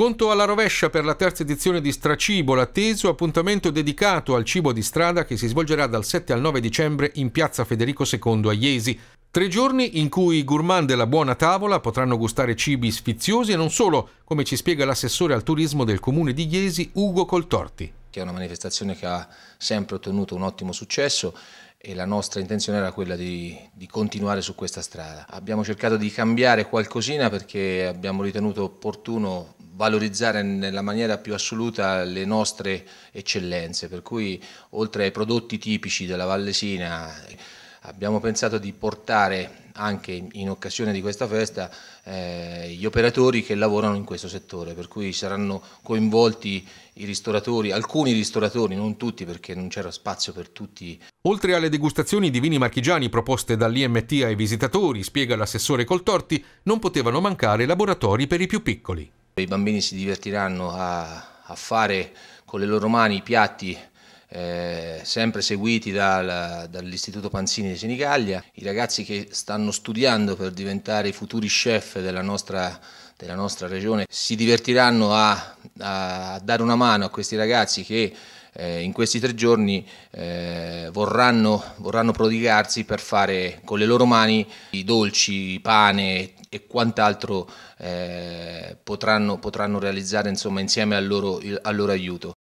Conto alla rovescia per la terza edizione di Stracibo, l'atteso appuntamento dedicato al cibo di strada che si svolgerà dal 7 al 9 dicembre in piazza Federico II a Iesi. Tre giorni in cui i gourmand della buona tavola potranno gustare cibi sfiziosi e non solo, come ci spiega l'assessore al turismo del comune di Iesi, Ugo Coltorti. Che è una manifestazione che ha sempre ottenuto un ottimo successo e la nostra intenzione era quella di, di, continuare su questa strada. Abbiamo cercato di cambiare qualcosina perché abbiamo ritenuto opportuno valorizzare nella maniera più assoluta le nostre eccellenze, per cui oltre ai prodotti tipici della Vallesina abbiamo pensato di portare anche in occasione di questa festa eh, gli operatori che lavorano in questo settore, per cui saranno coinvolti i ristoratori, alcuni ristoratori, non tutti perché non c'era spazio per tutti. Oltre alle degustazioni di vini marchigiani proposte dall'IMT ai visitatori, spiega l'assessore Coltorti, non potevano mancare laboratori per i più piccoli i bambini si divertiranno a, a fare con le loro mani i piatti eh, sempre seguiti dal, dall'Istituto Panzini di Senigallia, i ragazzi che stanno studiando per diventare i futuri chef della nostra, della nostra regione si divertiranno a, a dare una mano a questi ragazzi che eh, in questi tre giorni eh, vorranno, vorranno, prodigarsi per fare con le loro mani i dolci, pane e quant'altro eh, potranno, potranno, realizzare insomma, insieme al loro, al loro aiuto.